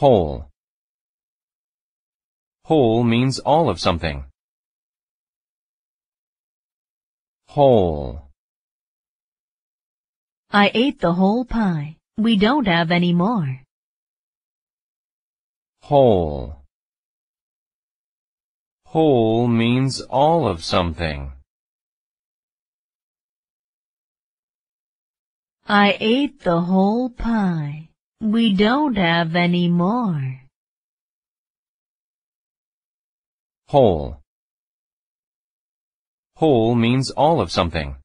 Whole. Whole means all of something. Whole. I ate the whole pie. We don't have any more. Whole. Whole means all of something. I ate the whole pie. We don't have any more. Whole. Whole means all of something.